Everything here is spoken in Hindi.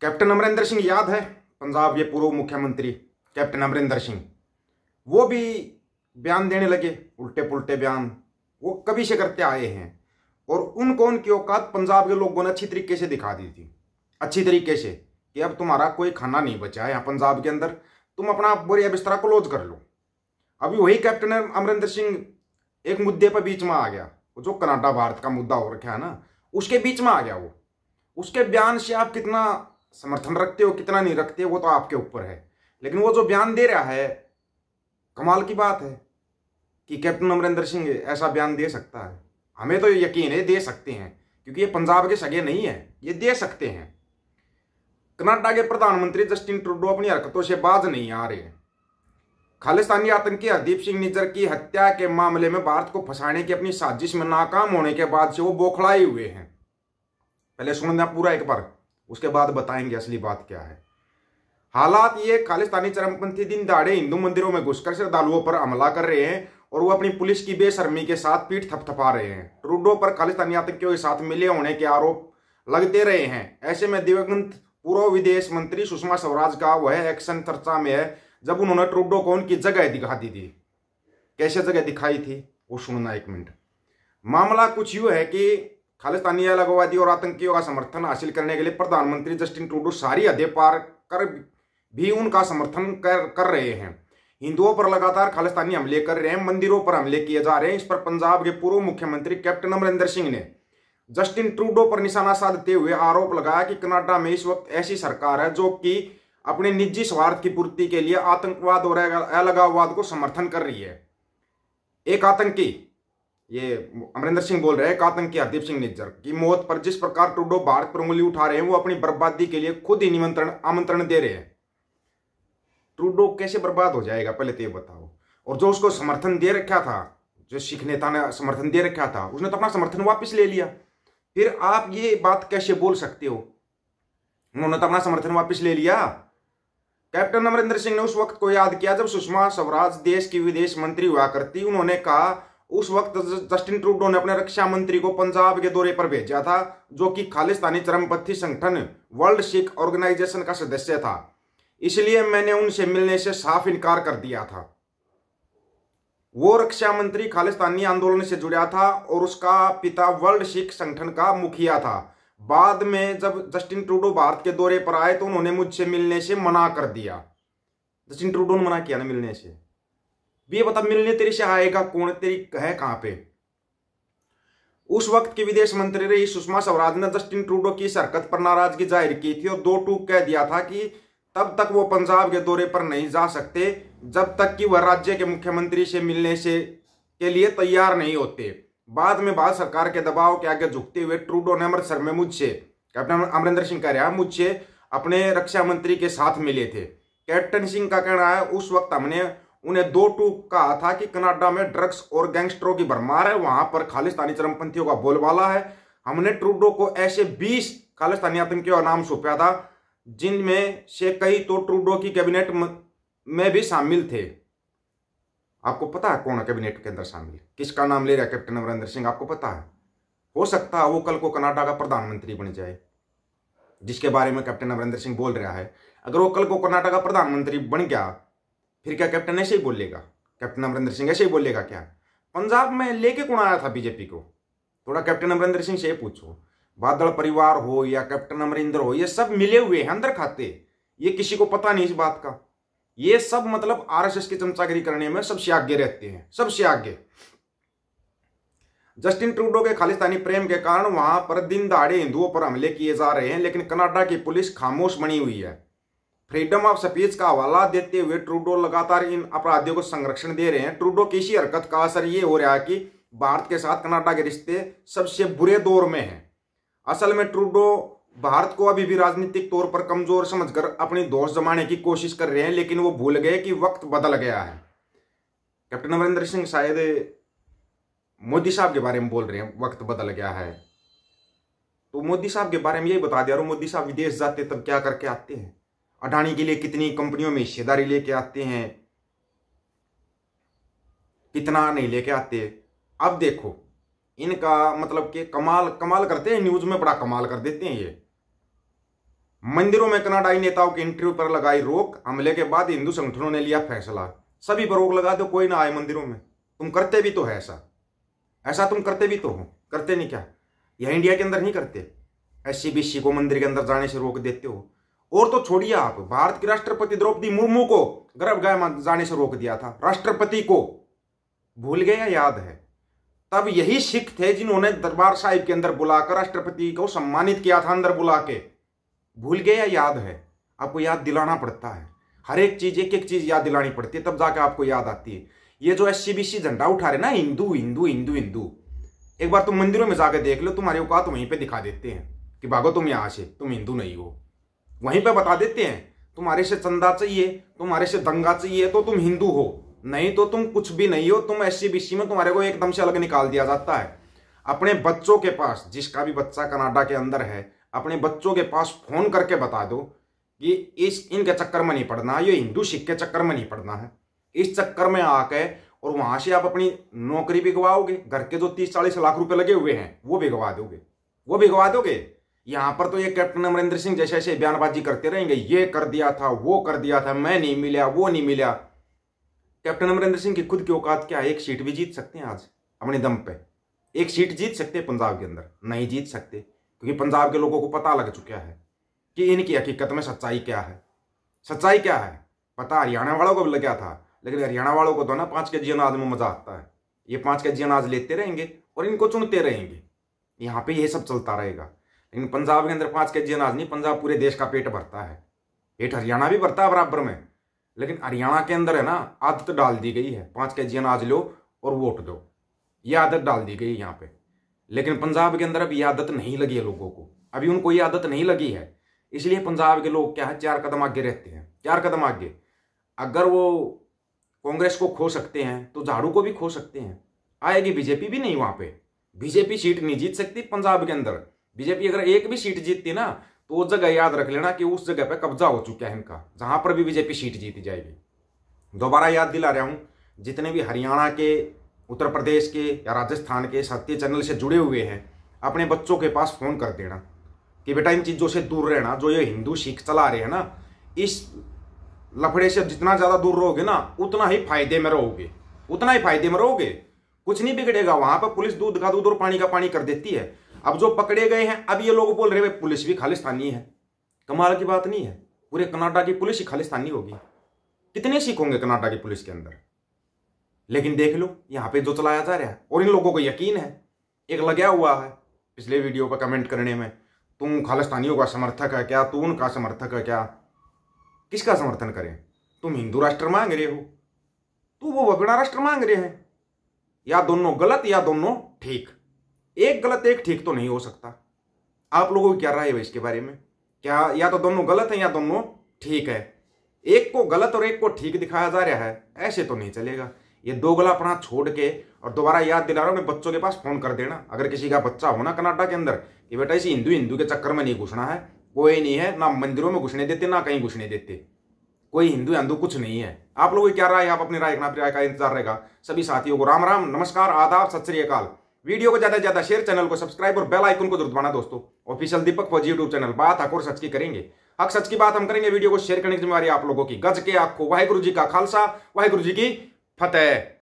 कैप्टन अमरिंदर सिंह याद है पंजाब के पूर्व मुख्यमंत्री कैप्टन अमरिंदर सिंह वो भी बयान देने लगे उल्टे पुलटे बयान वो कभी से करते आए हैं और उनको उनकी औकात पंजाब के लोगों ने अच्छी तरीके से दिखा दी थी अच्छी तरीके से कि अब तुम्हारा कोई खाना नहीं बचा है यहाँ पंजाब के अंदर तुम अपना बोरिया बिस्तरा क्लोज कर लो अभी वही कैप्टन अमरिंदर सिंह एक मुद्दे पर बीच में आ गया जो कनाडा भारत का मुद्दा हो रखा है ना उसके बीच में आ गया वो उसके बयान से आप कितना समर्थन रखते हो कितना नहीं रखते वो तो आपके ऊपर है लेकिन वो जो बयान दे रहा है कमाल की बात है कि कैप्टन अमरिंदर सिंह ऐसा बयान दे सकता है हमें तो यकीन है दे सकते हैं क्योंकि ये पंजाब के सगे नहीं है ये दे सकते हैं कनाडा के प्रधानमंत्री जस्टिन ट्रूडो अपनी हरकतों से बाज नहीं आ रहे खालिस्तानी आतंकी हरदीप सिंह निज्जर की हत्या के मामले में भारत को फंसाने की अपनी साजिश में नाकाम होने के बाद से वो बोखलाए हुए हैं पहले सुन पूरा एक बार उसके बाद बताएंगे असली बात क्या है हालात ये खालिस्तानी चरमपंथी दिन दाड़े हिंदू मंदिरों में घुसकर श्रद्धालुओं पर हमला कर रहे हैं और वो अपनी पुलिस की बेशर्मी के साथ पीठ थपथपा रहे हैं ट्रूडो पर खालिस्तानी आतंकियों के साथ मिले होने के आरोप लगते रहे हैं ऐसे में दिवंगत पूर्व विदेश मंत्री सुषमा स्वराज का वह एक्शन चर्चा में है जब उन्होंने ट्रूडो को उनकी जगह दिखा दी थी कैसे जगह दिखाई थी वो सुनना एक मिनट मामला कुछ यूँ है कि खालिस्तानी अलगवादी और आतंकियों का समर्थन हासिल करने के लिए प्रधानमंत्री जस्टिन ट्रूडो सारी हदें पार कर भी उनका समर्थन कर कर रहे हैं हिंदुओं पर लगातार खालिस्तानी हमले कर रहे हैं मंदिरों पर हमले किए जा रहे हैं इस पर पंजाब के पूर्व मुख्यमंत्री कैप्टन अमरिंदर सिंह ने जस्टिन ट्रूडो पर निशाना साधते हुए आरोप लगाया कि कनाडा में इस वक्त ऐसी सरकार है जो कि अपने निजी स्वार्थ की पूर्ति के लिए आतंकवाद और अलगाववाद को समर्थन कर रही है एक आतंकी ये अमरिंदर सिंह बोल रहे हैं आतंकी हरदीप सिंह निज्जर की मौत पर जिस प्रकार टूडो भारत पर उंगली उठा रहे हैं वो अपनी बर्बादी के लिए खुद ही निमंत्रण आमंत्रण दे रहे हैं ट्रूडो कैसे बर्बाद हो जाएगा पहले तो ये बताओ और जो उसको समर्थन दे रखा था जो सिख नेता ने समर्थन दे रखा था उसने तो अपना समर्थन वापस ले लिया फिर आप ये बात कैसे बोल सकते हो उन्होंने तो अपना समर्थन वापस ले लिया कैप्टन अमरिंदर सिंह ने उस वक्त को याद किया जब सुषमा स्वराज देश की विदेश मंत्री हुआ करती उन्होंने कहा उस वक्त जस्टिन ट्रूडो ने अपने रक्षा मंत्री को पंजाब के दौरे पर भेजा था जो कि खालिस्तानी चरमपंथी संगठन वर्ल्ड सिख ऑर्गेनाइजेशन का सदस्य था इसलिए मैंने उनसे मिलने से साफ इनकार कर दिया था वो रक्षा मंत्री खालिस्तानी आंदोलन से जुड़ा था और उसका पिता वर्ल्ड सिख संगठन का मुखिया था बाद में जब जस्टिन ट्रूडो भारत के दौरे पर आए तो उन्होंने मुझसे मिलने से मना कर दिया जस्टिन ट्रूडो ने मना किया ना मिलने से भी बता मिलने तेरी से आएगा कौन तेरी है कहां पे उस वक्त के विदेश मंत्री रही सुषमा स्वराज ने जस्टिन ट्रूडो की सरकत पर नाराजगी जाहिर की थी और दो टूक कह दिया था कि तब तक वो पंजाब के दौरे पर नहीं जा सकते जब तक कि वह राज्य के मुख्यमंत्री से मिलने से के लिए तैयार नहीं होते बाद में भारत सरकार के दबाव के आगे झुकते हुए ट्रूडो ने अमृतसर में मुझसे कैप्टन अमरिंदर सिंह कह रहा है मुझसे अपने रक्षा मंत्री के साथ मिले थे कैप्टन सिंह का कहना है उस वक्त हमने उन्हें दो टूक कहा था कि कनाडा में ड्रग्स और गैंगस्टरों की भरमार है वहां पर खालिस्तानी चरमपंथियों का बोलबाला है हमने ट्रूडो को ऐसे 20 खालिस्तानी आतंकियों का नाम सौंपा था जिनमें से कई तो ट्रूडो की कैबिनेट में भी शामिल थे आपको पता है कौन है कैबिनेट के अंदर शामिल किसका नाम ले रहा है कैप्टन अमरिंदर सिंह आपको पता है हो सकता है वो कल को कनाडा का प्रधानमंत्री बन जाए जिसके बारे में कैप्टन अमरिंदर सिंह बोल रहा है अगर वो कल को कर्नाटक का प्रधानमंत्री बन गया फिर क्या कैप्टन ऐसे ही बोलेगा कैप्टन अमरिंदर सिंह ऐसे ही बोलेगा क्या पंजाब में लेके कौन आया था बीजेपी को थोड़ा कैप्टन अमरिंदर सिंह से पूछो बादल परिवार हो या कैप्टन अमरिंदर हो ये सब मिले हुए हैं अंदर खाते ये किसी को पता नहीं इस बात का ये सब मतलब आरएसएस की चमचागिरी करने में सबसे आगे रहते हैं सबसे आगे जस्टिन ट्रूडो के खालिस्तानी प्रेम के कारण वहां पर दिन दहाड़े हिंदुओं पर हमले किए जा रहे हैं लेकिन कनाडा की पुलिस खामोश बनी हुई है फ्रीडम ऑफ स्पीच का हवाला देते हुए ट्रूडो लगातार इन अपराधियों को संरक्षण दे रहे हैं ट्रूडो की इसी हरकत का असर ये हो रहा है कि भारत के साथ कनाडा के रिश्ते सबसे बुरे दौर में हैं असल में ट्रूडो भारत को अभी भी राजनीतिक तौर पर कमजोर समझकर अपनी दोष जमाने की कोशिश कर रहे हैं लेकिन वो भूल गए कि वक्त बदल गया है कैप्टन अमरिंदर सिंह शायद मोदी साहब के बारे में बोल रहे हैं वक्त बदल गया है तो मोदी साहब के बारे में यही बता दिया मोदी साहब विदेश जाते तब क्या करके आते हैं अडानी के लिए कितनी कंपनियों में हिस्सेदारी लेके आते हैं कितना नहीं लेके आते अब देखो इनका मतलब के कमाल कमाल करते हैं न्यूज में बड़ा कमाल कर देते हैं ये मंदिरों में कनाडाई नेताओं के इंटरव्यू पर लगाई रोक हमले के बाद हिंदू संगठनों ने लिया फैसला सभी पर रोक लगा दो कोई ना आए मंदिरों में तुम करते भी तो है ऐसा ऐसा तुम करते भी तो हो करते नहीं क्या यह इंडिया के अंदर नहीं करते एस सी को मंदिर के अंदर जाने से रोक देते हो और तो छोड़िए आप भारत की राष्ट्रपति द्रौपदी मुर्मू को गर्भगृह जाने से रोक दिया था राष्ट्रपति को भूल गया याद है तब यही सिख थे जिन्होंने दरबार साहिब के अंदर बुलाकर राष्ट्रपति को सम्मानित किया था अंदर बुला के भूल गया याद है आपको याद दिलाना पड़ता है हर एक चीज एक एक चीज याद दिलानी पड़ती है तब जाके आपको याद आती है ये जो एस सी झंडा उठा रहे ना हिंदू हिंदू हिंदू हिंदू एक बार तुम मंदिरों में जाकर देख लो तुम्हारी औकात वहीं पे दिखा देते हैं कि भागो तुम यहां से तुम हिंदू नहीं हो वहीं पे बता देते हैं तुम्हारे से चंदा चाहिए तुम्हारे से दंगा चाहिए तो तुम हिंदू हो नहीं तो तुम कुछ भी नहीं हो तुम एस सी में तुम्हारे को एकदम से अलग निकाल दिया जाता है अपने बच्चों के पास जिसका भी बच्चा कनाडा के अंदर है अपने बच्चों के पास फोन करके बता दो कि इस इनके चक्कर में नहीं पड़ना ये हिंदू सिख के चक्कर में नहीं पड़ना है इस चक्कर में आके और वहां से आप अपनी नौकरी भिगवाओगे घर के जो तीस चालीस लाख रुपए लगे हुए हैं वो भिगवा दोगे वो भिगवा दोगे यहां पर तो ये कैप्टन अमरिंदर सिंह जैसे जैसे बयानबाजी करते रहेंगे ये कर दिया था वो कर दिया था मैं नहीं मिला वो नहीं मिला कैप्टन अमरिंदर सिंह की खुद की औकात क्या है एक सीट भी जीत सकते हैं आज अपने दम पे एक सीट जीत सकते हैं पंजाब के अंदर नहीं जीत सकते क्योंकि पंजाब के लोगों को पता लग चुका है कि इनकी हकीकत में सच्चाई क्या है सच्चाई क्या है पता हरियाणा वालों को भी लगा था लेकिन हरियाणा वालों को तो ना पाँच के जी अनाज में मजा आता है ये पाँच के जी अनाज लेते रहेंगे और इनको चुनते रहेंगे यहाँ पे ये सब चलता रहेगा लेकिन पंजाब के अंदर पाँच के जी अनाज नहीं पंजाब पूरे देश का पेट भरता है पेट हरियाणा भी भरता है बराबर में लेकिन हरियाणा के अंदर है ना आदत डाल दी गई है पाँच के जी अनाज लो और वोट दो ये आदत डाल दी गई यहाँ पे लेकिन पंजाब के अंदर अब ये आदत नहीं लगी है लोगों को अभी उनको ये आदत नहीं लगी है इसलिए पंजाब के लोग क्या है चार कदम आगे रहते हैं चार कदम आगे अगर वो कांग्रेस को खो सकते हैं तो झाड़ू को भी खो सकते हैं आएगी बीजेपी भी नहीं वहां पे बीजेपी सीट नहीं जीत सकती पंजाब के अंदर बीजेपी अगर एक भी सीट जीतती ना तो वो जगह याद रख लेना कि उस जगह पे कब्जा हो चुका है इनका जहां पर भी बीजेपी सीट जीती जाएगी दोबारा याद दिला रहा हूं जितने भी हरियाणा के उत्तर प्रदेश के या राजस्थान के सत्य चैनल से जुड़े हुए हैं अपने बच्चों के पास फोन कर देना कि बेटा इन चीज़ों से दूर रहना जो ये हिंदू सिख चला रहे हैं ना इस लफड़े से जितना ज़्यादा दूर रहोगे ना उतना ही फायदे में रहोगे उतना ही फायदे में रहोगे कुछ नहीं बिगड़ेगा वहां पर पुलिस दूध का दूध और पानी का पानी कर देती है अब जो पकड़े गए हैं अब ये लोग बोल रहे हैं पुलिस भी खालिस्तानी है कमाल की बात नहीं है पूरे कनाडा की पुलिस ही खालिस्तानी होगी कितने सिख होंगे कनाडा की पुलिस के अंदर लेकिन देख लो यहाँ पे जो चलाया जा रहा है और इन लोगों को यकीन है एक लगा हुआ है पिछले वीडियो पर कमेंट करने में तुम खालिस्तानियों का समर्थक है क्या तू उनका समर्थक है क्या किसका समर्थन करें तुम हिंदू राष्ट्र मांग रहे हो तू वो वगड़ा राष्ट्र मांग रहे हैं या दोनों गलत या दोनों ठीक एक गलत एक ठीक तो नहीं हो सकता आप लोगों की क्या राय है इसके बारे में क्या या तो दोनों गलत है या दोनों ठीक है एक को गलत और एक को ठीक दिखाया जा रहा है ऐसे तो नहीं चलेगा ये दो अपना छोड़ के और दोबारा याद दिला रहा हूँ बच्चों के पास फोन कर देना अगर किसी का बच्चा होना कनाडा के अंदर कि बेटा इसी हिंदू हिंदू के चक्कर में नहीं घुसना है कोई नहीं है ना मंदिरों में घुसने देते ना कहीं घुसने देते कोई हिंदू हिंदू कुछ नहीं है आप लोगों की क्या राय आप अपनी राय राय का इंतजार रहेगा सभी साथियों को राम राम नमस्कार आदाब सत श्री अकाल वीडियो को ज्यादा से ज्यादा शेयर चैनल को सब्सक्राइब और बेल आइकन को जरूर दबाना दोस्तों ऑफिशियल दीपक फौजी यूट्यूब चैनल बात हक और सच की करेंगे हक सच की बात हम करेंगे वीडियो को शेयर करने की जिम्मेवारी आप लोगों की गज के आंखों वाहिगुरु जी का खालसा वाहिगुरु जी की फतेह